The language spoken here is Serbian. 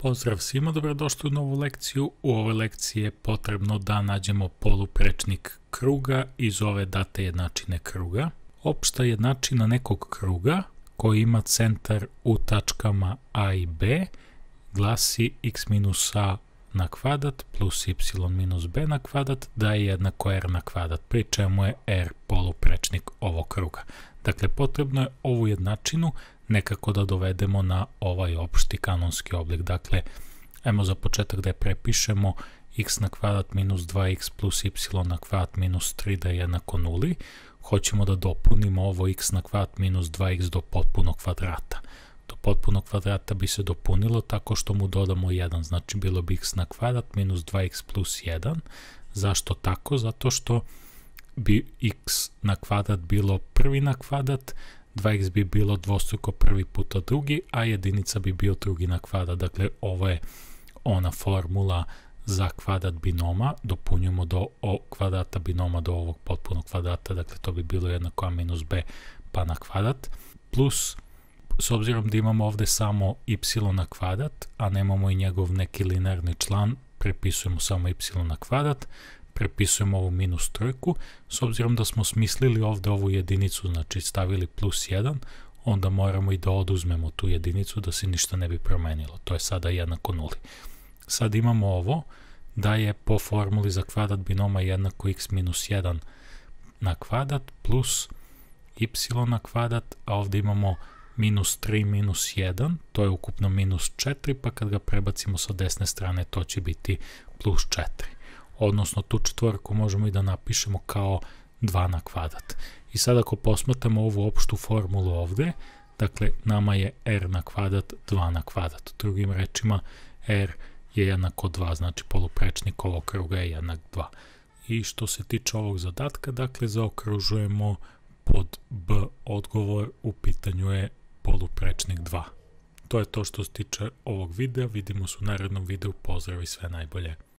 Pozdrav svima, dobrodošli u novu lekciju. U ovoj lekciji je potrebno da nađemo poluprečnik kruga iz ove date jednačine kruga. Opšta jednačina nekog kruga koji ima centar u tačkama A i B glasi x minus a na kvadrat plus y minus b na kvadrat da je jednako r na kvadrat, pri čemu je r poluprečnik ovog kruga. Dakle, potrebno je ovu jednačinu nekako da dovedemo na ovaj opšti kanonski oblik. Dakle, ajmo za početak da je prepišemo x na kvadrat minus 2x plus y na kvadrat minus 3 da je jednako nuli. Hoćemo da dopunimo ovo x na kvadrat minus 2x do potpunog kvadrata. Do potpunog kvadrata bi se dopunilo tako što mu dodamo 1, znači bilo bi x na kvadrat minus 2x plus 1. Zašto tako? Zato što bi x na kvadrat bilo prvi na kvadrat, 2x bi bilo dvostruko prvi puta drugi, a jedinica bi bio drugi na kvadrat. Dakle, ovo je ona formula za kvadrat binoma, dopunjujemo do o kvadrata binoma do ovog potpunog kvadrata, dakle to bi bilo jednako a minus b pa na kvadrat, plus s obzirom da imamo ovde samo y na kvadrat, a nemamo i njegov neki linearni član, prepisujemo samo y na kvadrat, prepisujemo ovu minus trojku, s obzirom da smo smislili ovde ovu jedinicu, znači stavili plus 1, onda moramo i da oduzmemo tu jedinicu da se ništa ne bi promenilo. To je sada jednako nuli. Sad imamo ovo, da je po formuli za kvadrat binoma jednako x minus 1 na kvadrat plus y na kvadrat, a ovde imamo minus 3 minus 1, to je ukupno minus 4, pa kad ga prebacimo sa desne strane to će biti plus 4 odnosno tu četvorku možemo i da napišemo kao 2 na kvadrat. I sad ako posmatamo ovu opštu formulu ovde, dakle nama je r na kvadrat 2 na kvadrat. Drugim rečima r je jednako 2, znači poluprečnik ovog kruga je jednak 2. I što se tiče ovog zadatka, dakle zaokružujemo pod b odgovor, u pitanju je poluprečnik 2. To je to što se tiče ovog videa, vidimo se u narednom videu, pozdrav i sve najbolje.